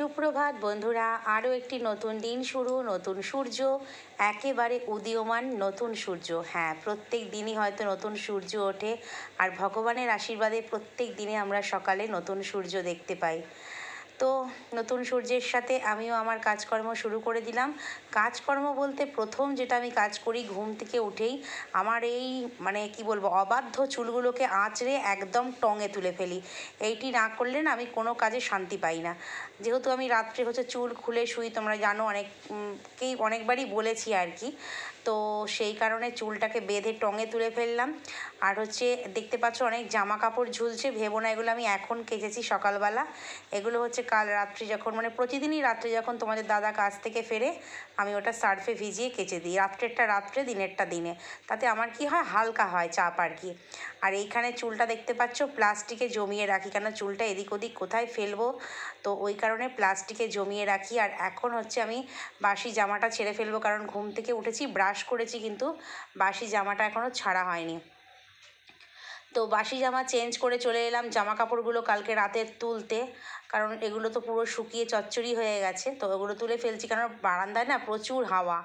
সুপ্রভাত বন্ধুরা আরও একটি নতুন দিন শুরু নতুন সূর্য একেবারে উদীয়মান নতুন সূর্য হ্যাঁ প্রত্যেক দিনই হয়তো নতুন সূর্য ওঠে আর ভগবানের আশীর্বাদে প্রত্যেক দিনে আমরা সকালে নতুন সূর্য দেখতে পাই তো নতুন সূর্যের সাথে আমিও আমার কাজকর্ম শুরু করে দিলাম কাজকর্ম বলতে প্রথম যেটা আমি কাজ করি ঘুম থেকে উঠেই আমার এই মানে কি বলবো অবাধ্য চুলগুলোকে আঁচড়ে একদম টঙে তুলে ফেলি এইটি না করলে না আমি কোনো কাজে শান্তি পাই না যেহেতু আমি রাত্রে হচ্ছে চুল খুলে শুই তোমরা জানো অনেককেই অনেকবারই বলেছি আর কি তো সেই কারণে চুলটাকে বেঁধে টঙে তুলে ফেললাম আর হচ্ছে দেখতে পাচ্ছ অনেক জামা কাপড় ঝুলছে ভেবো না এগুলো আমি এখন কেচেছি সকালবেলা এগুলো হচ্ছে কাল রাত্রি যখন মানে প্রতিদিনই রাত্রে যখন তোমাদের দাদা কাজ থেকে ফেরে আমি ওটা সার্ফে ভিজিয়ে কেচে দিই রাত্রেরটা রাত্রে দিনেরটা দিনে তাতে আমার কি হয় হালকা হয় চাপ আর কি আর এইখানে চুলটা দেখতে পাচ্ছ প্লাস্টিকে জমিয়ে রাখি কেন চুলটা এদিক ওদিক কোথায় ফেলবো তো ওই কারণে প্লাস্টিকে জমিয়ে রাখি আর এখন হচ্ছে আমি বাসি জামাটা ছেড়ে ফেলবো কারণ ঘুম থেকে উঠেছি ব্রাশ ওয়াশ করেছি কিন্তু বাসি জামাটা এখনও ছাড়া হয়নি তো বাসি জামা চেঞ্জ করে চলে এলাম জামা কাপড়গুলো কালকে রাতে তুলতে কারণ এগুলো তো পুরো শুকিয়ে চচ্চড়ি হয়ে গেছে তো ওগুলো তুলে ফেলছি কারণ বারান্দায় না প্রচুর হাওয়া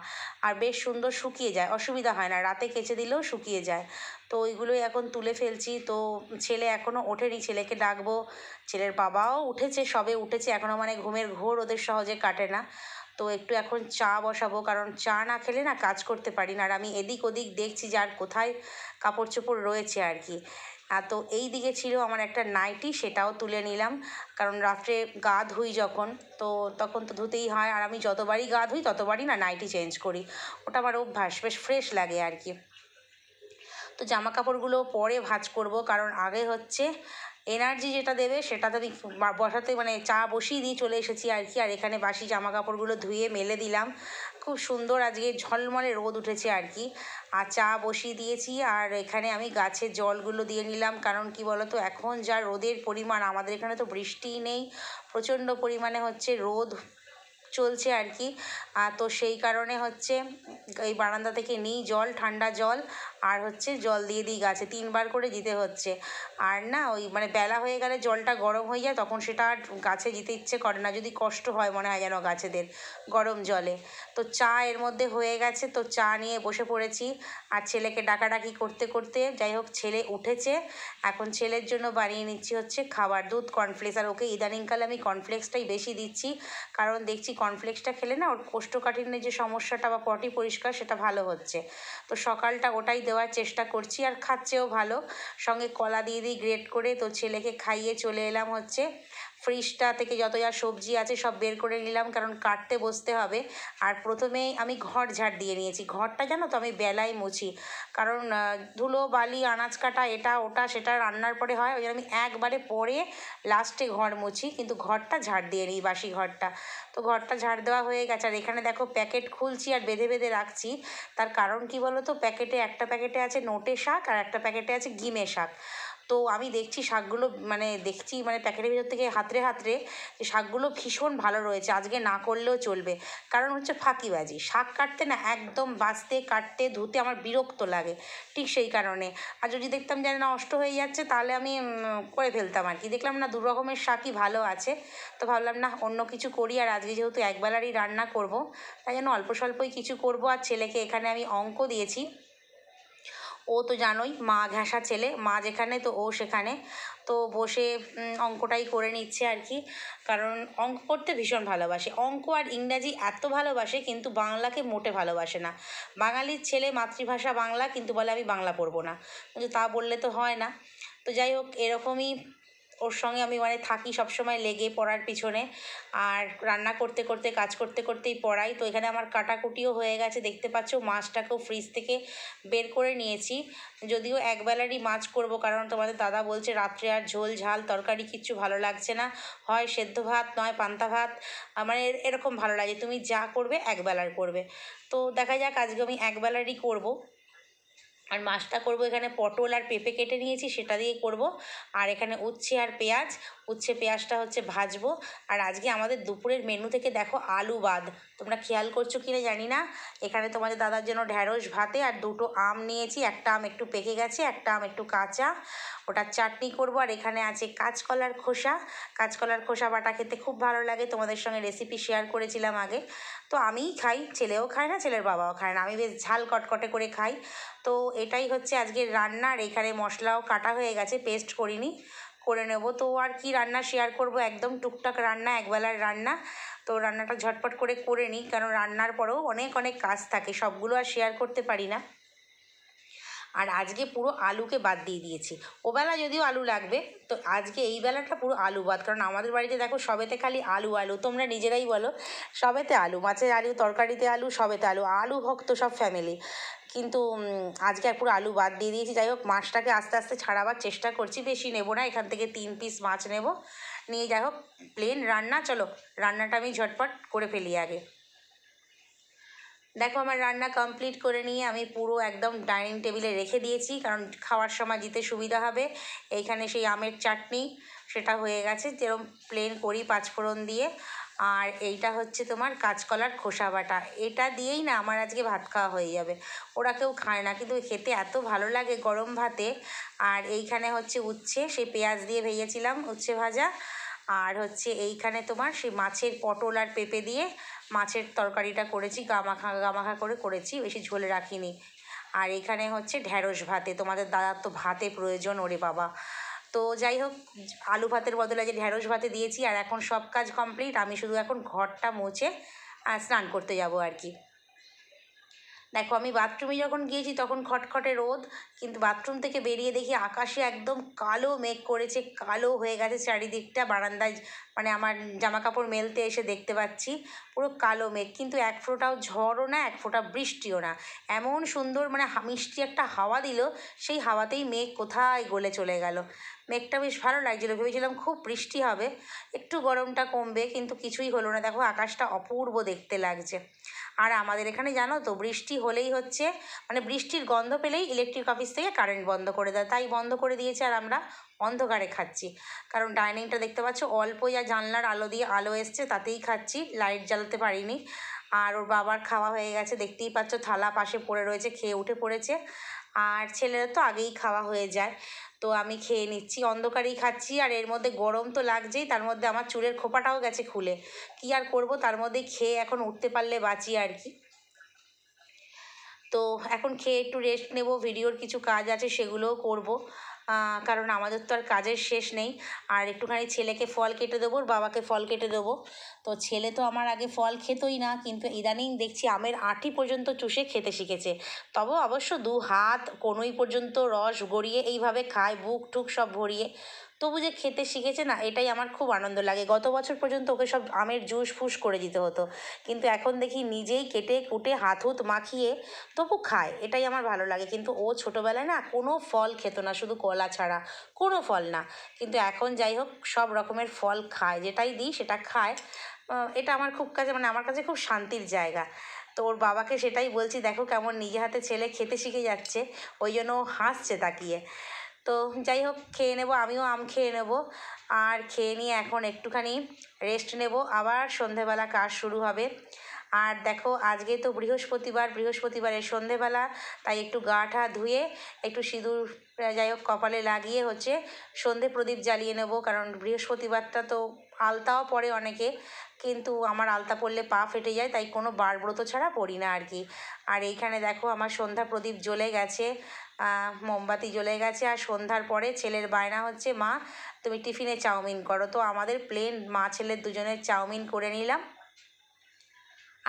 আর বেশ সুন্দর শুকিয়ে যায় অসুবিধা হয় না রাতে কেচে দিলেও শুকিয়ে যায় তো ওইগুলোই এখন তুলে ফেলছি তো ছেলে এখনও ওঠেনি ছেলেকে ডাকবো ছেলের বাবাও উঠেছে সবে উঠেছে এখনও মানে ঘুমের ঘোর ওদের সহজে কাটে না তো একটু এখন চা বসাবো কারণ চা না খেলে না কাজ করতে পারি না আর আমি এদিক ওদিক দেখছি যার কোথায় কাপড় চোপড় রয়েছে আর কি তো এই দিকে ছিল আমার একটা নাইটি সেটাও তুলে নিলাম কারণ রাত্রে গা ধুই যখন তো তখন তো ধুতেই হয় আর আমি যতবারই গা ধুই ততবারই না নাইটি চেঞ্জ করি ওটা আমার অভ্যাস বেশ ফ্রেশ লাগে আর কি তো জামা কাপড়গুলো পরে ভাজ করব কারণ আগে হচ্ছে এনার্জি যেটা দেবে সেটা তো বসাতে মানে চা বসিয়ে দিয়ে চলে এসেছি আর কি আর এখানে বাসি জামা কাপড়গুলো ধুয়ে মেলে দিলাম খুব সুন্দর আজকে ঝলমলে রোদ উঠেছে আর কি আর চা বসিয়ে দিয়েছি আর এখানে আমি গাছে জলগুলো দিয়ে নিলাম কারণ কি বলতো এখন যা রোদের পরিমাণ আমাদের এখানে তো বৃষ্টি নেই প্রচণ্ড পরিমাণে হচ্ছে রোদ চলছে আর কি তো সেই কারণে হচ্ছে এই বারান্দা থেকে নিই জল ঠান্ডা জল আর হচ্ছে জল দিয়ে দিই গাছে তিনবার করে দিতে হচ্ছে আর না ওই মানে বেলা হয়ে গেলে জলটা গরম হয়ে যায় তখন সেটা আর গাছে দিতে ইচ্ছে করে না যদি কষ্ট হয় মনে হয় যেন গাছেদের গরম জলে তো চা এর মধ্যে হয়ে গেছে তো চা নিয়ে বসে পড়েছি আর ছেলেকে ডাকাডাকি করতে করতে যাই হোক ছেলে উঠেছে এখন ছেলের জন্য বানিয়ে নিচ্ছি হচ্ছে খাবার দুধ কর্নফ্লেক্স আর ওকে ইদানিংকালে আমি কর্নফ্লেক্সটাই বেশি দিচ্ছি কারণ দেখছি কর্নফ্লেক্সটা খেলে না ওর কোষ্ঠকাঠিন্যের যে সমস্যাটা বা পটি পরিষ্কার সেটা ভালো হচ্ছে তো সকালটা ওটাই দেওয়ার চেষ্টা করছি আর খাচ্ছেও ভালো সঙ্গে কলা দিয়ে দিই গ্রেট করে তো ছেলেকে খাইয়ে চলে এলাম হচ্ছে ফ্রিজটা থেকে যত যা সবজি আছে সব বের করে নিলাম কারণ কাটতে বসতে হবে আর প্রথমেই আমি ঘর ঝাড় দিয়ে নিয়েছি ঘরটা জানো তো আমি বেলায় মুছি কারণ ধুলো বালি আনাজ কাটা এটা ওটা সেটা রান্নার পরে হয় ওই জন্য আমি একবারে পরে লাস্টে ঘর মুছি কিন্তু ঘরটা ঝাড় দিয়ে নিই বাসি ঘরটা তো ঘরটা ঝাড় দেওয়া হয়ে গেছে আর এখানে দেখো প্যাকেট খুলছি আর বেঁধে বেঁধে রাখছি তার কারণ কি বলো তো প্যাকেটে একটা প্যাকেটে আছে নোটে শাক আর একটা প্যাকেটে আছে গিমে শাক তো আমি দেখছি শাকগুলো মানে দেখছি মানে প্যাকেটের ভিতর থেকে হাতড়ে হাতড়ে শাকগুলো ভীষণ ভালো রয়েছে আজকে না করলেও চলবে কারণ হচ্ছে ফাঁকিবাজি শাক কাটতে না একদম বাঁচতে কাটতে ধুতে আমার বিরক্ত লাগে ঠিক সেই কারণে আর যদি দেখতাম যেন না নষ্ট হয়ে যাচ্ছে তাহলে আমি করে ফেলতাম আর কি দেখলাম না দু রকমের শাকই ভালো আছে তো ভাবলাম না অন্য কিছু করি আর আজকে যেহেতু একবেলারই রান্না করব তাই জন্য অল্প স্বল্পই কিছু করব আর ছেলেকে এখানে আমি অঙ্ক দিয়েছি ও তো জানোই মা ঘেঁষা ছেলে মা যেখানে তো ও সেখানে তো বসে অঙ্কটাই করে নিচ্ছে আর কি কারণ অঙ্ক করতে ভীষণ ভালোবাসে অঙ্ক আর ইংরাজি এত ভালোবাসে কিন্তু বাংলাকে মোটে ভালোবাসে না বাঙালির ছেলে মাতৃভাষা বাংলা কিন্তু বলে আমি বাংলা পড়বো না কিন্তু তা বললে তো হয় না তো যাই হোক এরকমই ওর সঙ্গে আমি মানে থাকি সবসময় লেগে পড়ার পিছনে আর রান্না করতে করতে কাজ করতে করতেই পড়াই তো এখানে আমার কাটাকুটিও হয়ে গেছে দেখতে পাচ্ছ মাছটাকেও ফ্রিজ থেকে বের করে নিয়েছি যদিও একবেলারই মাছ করব কারণ তোমাদের দাদা বলছে রাত্রে আর ঝোল ঝাল তরকারি কিচ্ছু ভালো লাগছে না হয় সেদ্ধ ভাত নয় পান্তা ভাত মানে এরকম ভালো লাগে তুমি যা করবে একবেলার করবে তো দেখা যাক আজকে আমি একবেলারই করব আর মাছটা করব এখানে পটল আর পেঁপে কেটে নিয়েছি সেটা দিয়ে করব আর এখানে উচ্ছে আর পেঁয়াজ উচ্ছে পেঁয়াজটা হচ্ছে ভাজবো আর আজকে আমাদের দুপুরের মেনু থেকে দেখো আলু বাদ তোমরা খেয়াল করছো কি না জানি না এখানে তোমাদের দাদার জন্য ঢ্যাঁড়স ভাতে আর দুটো আম নিয়েছি একটা আম একটু পেকে গেছে একটা আম একটু কাঁচা ওটা চাটনি করব আর এখানে আছে কাঁচকলার খোসা কাঁচকলার খোসা বাটা খেতে খুব ভালো লাগে তোমাদের সঙ্গে রেসিপি শেয়ার করেছিলাম আগে তো আমিই খাই ছেলেও খায় না ছেলের বাবাও খায় না আমি বেশ ঝাল কটকটে করে খাই তো এটাই হচ্ছে আজকে রান্নার এখানে মশলাও কাটা হয়ে গেছে পেস্ট করিনি করে নেব তো আর কি রান্না শেয়ার করব একদম টুকটাক রান্না একবেলার রান্না তো রান্নাটা ঝটপট করে করে নিই কারণ রান্নার পরেও অনেক অনেক কাজ থাকে সবগুলো আর শেয়ার করতে পারি না আর আজকে পুরো আলুকে বাদ দিয়ে দিয়েছি ওবেলা যদিও আলু লাগবে তো আজকে এই বেলাটা পুরো আলু বাদ কারণ আমাদের বাড়িতে দেখো সবেতে খালি আলু আলু তোমরা নিজেরাই বলো সবেতে আলু মাছের আলু তরকারিতে আলু সবেতে আলু আলু ভক্ত সব ফ্যামিলি কিন্তু আজকে পুরো আলু বাদ দিয়ে দিয়েছি যাই হোক মাছটাকে আস্তে আস্তে ছাড়াবার চেষ্টা করছি বেশি নেব না এখান থেকে তিন পিস মাছ নেব নিয়ে যাই হোক প্লেন রান্না চলো রান্নাটা আমি ঝটপট করে ফেলি আগে দেখো আমার রান্না কমপ্লিট করে নিয়ে আমি পুরো একদম ডাইনিং টেবিলে রেখে দিয়েছি কারণ খাওয়ার সময় দিতে সুবিধা হবে এইখানে সেই আমের চাটনি সেটা হয়ে গেছে যেরকম প্লেন করি পাঁচফোড়ন দিয়ে আর এইটা হচ্ছে তোমার কাঁচকলার খোসা বাটা এটা দিয়েই না আমার আজকে ভাত খাওয়া হয়ে যাবে ওরা কেউ খায় না কিন্তু খেতে এত ভালো লাগে গরম ভাতে আর এইখানে হচ্ছে উচ্ছে সে পেঁয়াজ দিয়ে ভেজেছিলাম উচ্ছে ভাজা আর হচ্ছে এইখানে তোমার সেই মাছের পটল আর পেঁপে দিয়ে মাছের তরকারিটা করেছি গামাখা গামাখা করে করেছি বেশি ঝোলে রাখিনি আর এখানে হচ্ছে ঢ্যাঁড়স ভাতে তোমাদের দাদার তো ভাতে প্রয়োজন ওরে বাবা তো যাই হোক আলু ভাতের বদলে যে ঢ্যাঁড়স ভাতে দিয়েছি আর এখন সব কাজ কমপ্লিট আমি শুধু এখন ঘরটা মুছে স্নান করতে যাব আর কি দেখো আমি বাথরুমে যখন গিয়েছি তখন খটখটে রোদ কিন্তু বাথরুম থেকে বেরিয়ে দেখি আকাশে একদম কালো মেঘ করেছে কালো হয়ে গেছে চারিদিকটা বারান্দায় মানে আমার জামা কাপড় মেলতে এসে দেখতে পাচ্ছি পুরো কালো মেঘ কিন্তু এক ফোঁটাও ঝড়ও না এক ফোঁটা বৃষ্টিও না এমন সুন্দর মানে মিষ্টি একটা হাওয়া দিল সেই হাওয়াতেই মেঘ কোথায় গলে চলে গেল মেঘটা বেশ ভালো লাগছিলো ভেবেছিলাম খুব বৃষ্টি হবে একটু গরমটা কমবে কিন্তু কিছুই হলো না দেখো আকাশটা অপূর্ব দেখতে লাগছে আর আমাদের এখানে জানো তো বৃষ্টি হলেই হচ্ছে মানে বৃষ্টির গন্ধ পেলেই ইলেকট্রিক অফিস থেকে কারেন্ট বন্ধ করে দেয় তাই বন্ধ করে দিয়েছে আর আমরা অন্ধকারে খাচ্ছি কারণ ডাইনিংটা দেখতে পাচ্ছ অল্প যা জানলার আলো দিয়ে আলো এসছে তাতেই খাচ্ছি লাইট জ্বালাতে পারিনি আর ওর বাবার খাওয়া হয়ে গেছে দেখতেই পাচ্ছ থালা পাশে পড়ে রয়েছে খেয়ে উঠে পড়েছে আর ছেলেরা তো আগেই খাওয়া হয়ে যায় তো আমি খেয়ে নিচ্ছি অন্ধকারেই খাচ্ছি আর এর মধ্যে গরম তো লাগছেই তার মধ্যে আমার চুলের খোপাটাও গেছে খুলে কি আর করব তার মধ্যে খেয়ে এখন উঠতে পারলে বাঁচি আর কি তো এখন খেয়ে একটু রেস্ট নেব ভিডিওর কিছু কাজ আছে সেগুলোও করব কারণ আমাদের তো আর কাজের শেষ নেই আর একটুখানি ছেলেকে ফল কেটে দেবো বাবাকে ফল কেটে দেবো তো ছেলে তো আমার আগে ফল খেতই না কিন্তু ইদানিং দেখছি আমের আটি পর্যন্ত চুষে খেতে শিখেছে তবে অবশ্য দু হাত কোনোই পর্যন্ত রস গড়িয়ে এইভাবে খায় বুক টুক সব ভরিয়ে তবু যে খেতে শিখেছে না এটাই আমার খুব আনন্দ লাগে গত বছর পর্যন্ত ওকে সব আমের জুস ফুস করে দিতে হতো কিন্তু এখন দেখি নিজেই কেটে কুটে হাত হুত মাখিয়ে তবু খায় এটাই আমার ভালো লাগে কিন্তু ও ছোটোবেলায় না কোনো ফল খেত না শুধু কলা ছাড়া কোনো ফল না কিন্তু এখন যাই হোক সব রকমের ফল খায় যেটাই দিই সেটা খায় এটা আমার খুব কাছে মানে আমার কাছে খুব শান্তির জায়গা তো ওর বাবাকে সেটাই বলছি দেখো কেমন নিজে হাতে ছেলে খেতে শিখে যাচ্ছে ওই জন্য ও হাসছে তাকিয়ে তো যাই হোক খেয়ে নেবো আমিও আম খেয়ে নেবো আর খেয়ে নিয়ে এখন একটুখানি রেস্ট নেব আবার সন্ধেবেলা কাজ শুরু হবে আর দেখো আজকে তো বৃহস্পতিবার বৃহস্পতিবারের সন্ধেবেলা তাই একটু গা টা ধুয়ে একটু সিঁদুর যাই হোক কপালে লাগিয়ে হচ্ছে সন্ধে প্রদীপ জ্বালিয়ে নেব কারণ বৃহস্পতিবারটা তো আলতাও পড়ে অনেকে কিন্তু আমার আলতা পড়লে পা ফেটে যায় তাই কোনো বারব্রত ছাড়া পড়ি না আর কি আর এইখানে দেখো আমার সন্ধ্যা প্রদীপ জ্বলে গেছে মোমবাতি জ্বলে গেছে আর সন্ধ্যার পরে ছেলের বায়না হচ্ছে মা তুমি টিফিনে চাউমিন করো তো আমাদের প্লেন মা ছেলের দুজনের চাউমিন করে নিলাম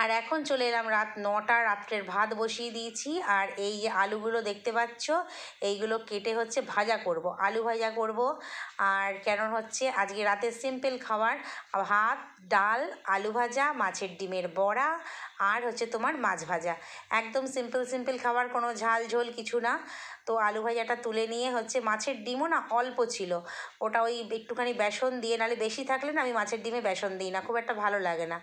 আর এখন চলে এলাম রাত নটা রাত্রের ভাত বসিয়ে দিয়েছি আর এই যে আলুগুলো দেখতে পাচ্ছ এইগুলো কেটে হচ্ছে ভাজা করব আলু ভাজা করব আর কেন হচ্ছে আজকে রাতে সিম্পল খাবার ভাত ডাল আলু ভাজা মাছের ডিমের বড়া আর হচ্ছে তোমার মাছ ভাজা একদম সিম্পল সিম্পল খাবার কোনো ঝাল ঝোল কিছু না তো আলু ভাজাটা তুলে নিয়ে হচ্ছে মাছের ডিমও না অল্প ছিল ওটা ওই একটুখানি বেসন দিয়ে নালে বেশি থাকলে না আমি মাছের ডিমে বেসন দিই না খুব একটা ভালো লাগে না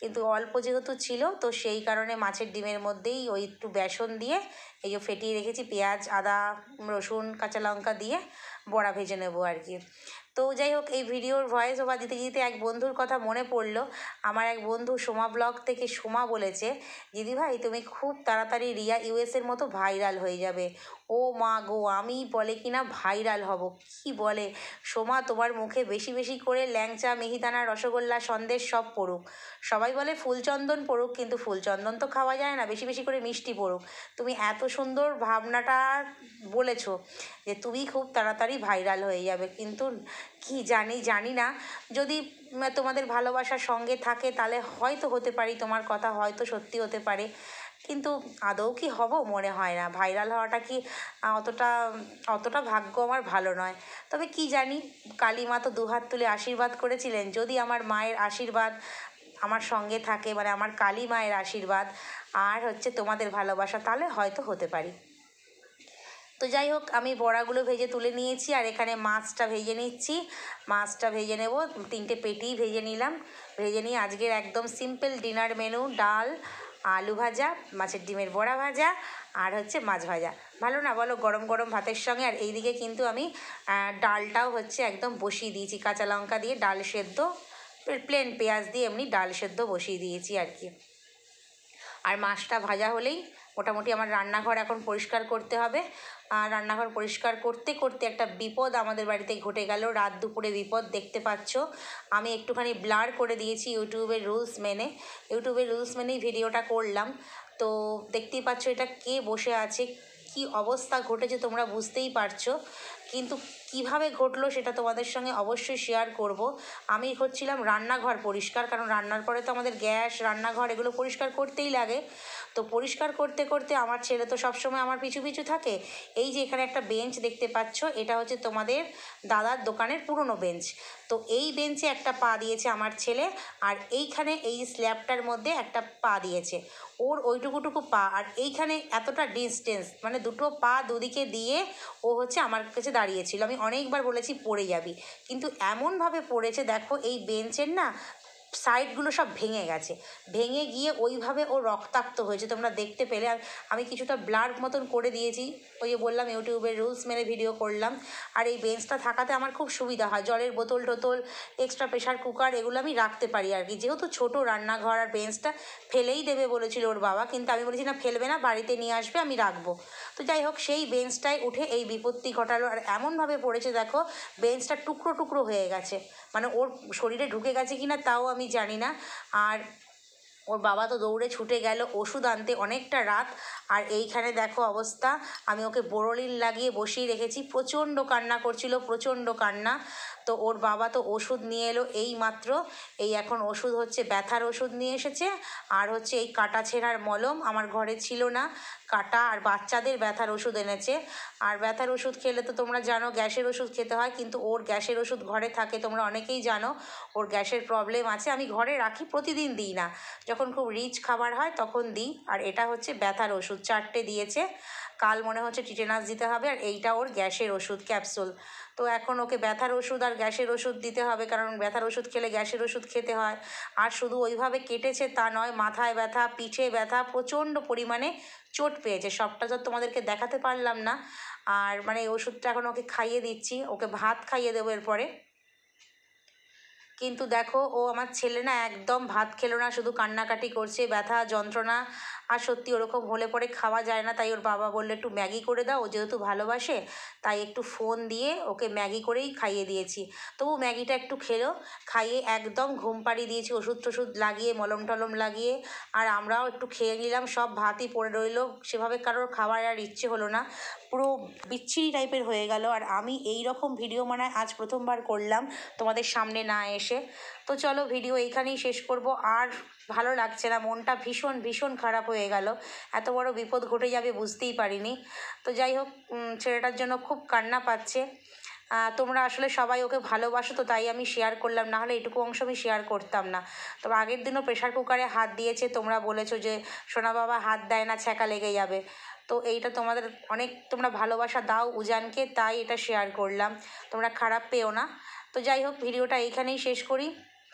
কিন্তু অল্প যেহেতু ছিল তো সেই কারণে মাছের ডিমের মধ্যেই ওই একটু বেসন দিয়ে এই যে ফেটিয়ে রেখেছি পেঁয়াজ আদা রসুন কাঁচা লঙ্কা দিয়ে বড়া ভেজে নেবো আর কি তো যাই হোক এই ভিডিওর ভয়েস ওভার দিতে দিতে এক বন্ধুর কথা মনে পড়লো আমার এক বন্ধু সোমা ব্লগ থেকে সোমা বলেছে দিদিভাই তুমি খুব তাড়াতাড়ি রিয়া ইউএসের মতো ভাইরাল হয়ে যাবে ও মা গো আমি বলে কিনা ভাইরাল হব কী বলে সোমা তোমার মুখে বেশি বেশি করে ল্যাংচা মিহিদানা রসগোল্লা সন্দেশ সব পড়ুক সবাই বলে ফুলচন্দন পড়ুক কিন্তু ফুলচন্দন তো খাওয়া যায় না বেশি বেশি করে মিষ্টি পড়ুক তুমি এত সুন্দর ভাবনাটা বলেছো যে তুমি খুব তাড়াতাড়ি ভাইরাল হয়ে যাবে কিন্তু কি জানি জানি না যদি তোমাদের ভালোবাসার সঙ্গে থাকে তাহলে হয়তো হতে পারি তোমার কথা হয়তো সত্যি হতে পারে কিন্তু আদৌ কি হব মনে হয় না ভাইরাল হওয়াটা কি অতটা অতটা ভাগ্য আমার ভালো নয় তবে কি জানি কালীমা তো দুহাত তুলে আশীর্বাদ করেছিলেন যদি আমার মায়ের আশীর্বাদ আমার সঙ্গে থাকে মানে আমার কালী মায়ের আশীর্বাদ আর হচ্ছে তোমাদের ভালোবাসা তাহলে হয়তো হতে পারি তো যাই হোক আমি বড়াগুলো ভেজে তুলে নিয়েছি আর এখানে মাছটা ভেজে নিচ্ছি মাছটা ভেজে নেব তিনটে পেটি ভেজে নিলাম ভেজে নিয়ে আজকের একদম সিম্পল ডিনার মেনু ডাল আলু ভাজা মাছের ডিমের বড়া ভাজা আর হচ্ছে মাছ ভাজা ভালো না বলো গরম গরম ভাতের সঙ্গে আর এইদিকে কিন্তু আমি ডালটাও হচ্ছে একদম বসিয়ে দিয়েছি কাঁচা লঙ্কা দিয়ে ডাল সেদ্ধ প্লেন পেঁয়াজ দিয়ে এমনি ডাল সেদ্ধ বসিয়ে দিয়েছি আর কি আর মাছটা ভাজা হলেই মোটামুটি আমার রান্নাঘর এখন পরিষ্কার করতে হবে রান্নাঘর পরিষ্কার করতে করতে একটা বিপদ আমাদের বাড়িতে ঘটে গেল রাত দুপুরে বিপদ দেখতে পাচ্ছ আমি একটুখানি ব্লার করে দিয়েছি ইউটিউবের রুলস মেনে ইউটিউবের রুলস মেনেই ভিডিওটা করলাম তো দেখতেই পাচ্ছ এটা কে বসে আছে কি অবস্থা ঘটেছে তোমরা বুঝতেই পারছো কিন্তু কিভাবে ঘটলো সেটা তোমাদের সঙ্গে অবশ্যই শেয়ার করব আমি করছিলাম রান্নাঘর পরিষ্কার কারণ রান্নার পরে তো আমাদের গ্যাস রান্নাঘর এগুলো পরিষ্কার করতেই লাগে তো পরিষ্কার করতে করতে আমার ছেলে তো সবসময় আমার পিছু পিছু থাকে এই যে এখানে একটা বেঞ্চ দেখতে পাচ্ছ এটা হচ্ছে তোমাদের দাদার দোকানের পুরনো বেঞ্চ তো এই বেঞ্চে একটা পা দিয়েছে আমার ছেলে আর এইখানে এই স্ল্যাবটার মধ্যে একটা পা দিয়েছে ওর ওইটুকুটুকু পা আর এইখানে এতটা ডিস্টেন্স মানে দুটো পা দুদিকে দিয়ে ও হচ্ছে আমার কাছে দাঁড়িয়েছিল আমি অনেকবার বলেছি পড়ে যাবি কিন্তু এমনভাবে পড়েছে দেখো এই বেঞ্চের না সাইডগুলো সব ভেঙে গেছে ভেঙে গিয়ে ওইভাবে ও রক্তাক্ত হয়েছে তোমরা দেখতে পেলে আমি কিছুটা ব্লার মতন করে দিয়েছি ওই যে বললাম ইউটিউবের রুলস মেনে ভিডিও করলাম আর এই বেঞ্চটা থাকাতে আমার খুব সুবিধা হয় জলের বোতল টোতল এক্সট্রা প্রেশার কুকার এগুলো আমি রাখতে পারি আর কি যেহেতু ছোটো রান্নাঘর আর বেঞ্চটা ফেলেই দেবে বলেছিল ওর বাবা কিন্তু আমি বলেছি না ফেলবে না বাড়িতে নিয়ে আসবে আমি রাখবো তো যাই হোক সেই বেঞ্চটায় উঠে এই বিপত্তি ঘটালো আর এমনভাবে পড়েছে দেখো বেঞ্চটা টুকরো টুকরো হয়ে গেছে মানে ওর শরীরে ঢুকে গেছে কি না তাও আমি জানি না আর ওর বাবা তো দৌড়ে ছুটে গেল ওষুধ আনতে অনেকটা রাত আর এইখানে দেখো অবস্থা আমি ওকে বোরলিন লাগিয়ে বসিয়ে রেখেছি প্রচণ্ড কান্না করছিল প্রচণ্ড কান্না তো ওর বাবা তো ওষুধ নিয়ে এলো এই মাত্র এই এখন ওষুধ হচ্ছে ব্যথার ওষুধ নিয়ে এসেছে আর হচ্ছে এই কাটা ছেঁড়ার মলম আমার ঘরে ছিল না কাটা আর বাচ্চাদের ব্যথার ওষুধ এনেছে আর ব্যথার ওষুধ খেলে তো তোমরা জানো গ্যাসের ওষুধ খেতে হয় কিন্তু ওর গ্যাসের ওষুধ ঘরে থাকে তোমরা অনেকেই জানো ওর গ্যাসের প্রবলেম আছে আমি ঘরে রাখি প্রতিদিন দিই না যখন যখন খুব রিচ খাবার হয় তখন দিই আর এটা হচ্ছে ব্যথার ওষুধ চারটে দিয়েছে কাল মনে হচ্ছে টিটেনাস দিতে হবে আর এইটা ওর গ্যাসের ওষুধ ক্যাপসুল তো এখন ওকে ব্যথার ওষুধ আর গ্যাসের ওষুধ দিতে হবে কারণ ব্যথার ওষুধ খেলে গ্যাসের ওষুধ খেতে হয় আর শুধু ওইভাবে কেটেছে তা নয় মাথায় ব্যথা পিঠে ব্যথা প্রচণ্ড পরিমাণে চোট পেয়েছে সবটা তো তোমাদেরকে দেখাতে পারলাম না আর মানে এই ওষুধটা এখন ওকে খাইয়ে দিচ্ছি ওকে ভাত খাইয়ে দেবো এরপরে কিন্তু দেখো ও আমার ছেলে না একদম ভাত খেলো না শুধু কান্নাকাটি করছে ব্যথা যন্ত্রণা আর সত্যি ওরকম হলে পরে খাওয়া যায় না তাই ওর বাবা বললো একটু ম্যাগি করে দাও ও যেহেতু ভালোবাসে তাই একটু ফোন দিয়ে ওকে ম্যাগি করেই খাইয়ে দিয়েছি তবু ম্যাগিটা একটু খেলো খাইয়ে একদম ঘুম পাড়িয়ে দিয়েছি ওষুধ টষুধ লাগিয়ে মলম টলম লাগিয়ে আর আমরাও একটু খেয়ে নিলাম সব ভাতই পড়ে রইলো সেভাবে কারোর খাওয়ার আর ইচ্ছে হলো না পুরো বিচ্ছিরি টাইপের হয়ে গেল আর আমি এই রকম ভিডিও মানে আজ প্রথমবার করলাম তোমাদের সামনে না এসে এসে তো চলো ভিডিও এইখানেই শেষ করব আর ভালো লাগছে না মনটা ভীষণ ভীষণ খারাপ হয়ে গেল এত বড় বিপদ ঘটে যাবে বুঝতেই পারিনি তো যাই হোক ছেলেটার জন্য খুব কান্না পাচ্ছে তোমরা আসলে সবাই ওকে ভালোবাসো তো তাই আমি শেয়ার করলাম না হলে এটুকু অংশ আমি শেয়ার করতাম না তো আগের দিনও প্রেশার কুকারে হাত দিয়েছে তোমরা বলেছো যে সোনা বাবা হাত দেয় না ছ্যাঁকা লেগে যাবে তো এইটা তোমাদের অনেক তোমরা ভালোবাসা দাও উজানকে তাই এটা শেয়ার করলাম তোমরা খারাপ পেও না তো যাই হোক ভিডিওটা এইখানেই শেষ করি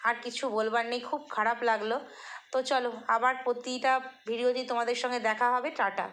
আর কিছু বলবার নেই খুব খারাপ লাগলো তো চলো আবার প্রতিটা ভিডিওতেই তোমাদের সঙ্গে দেখা হবে টাটা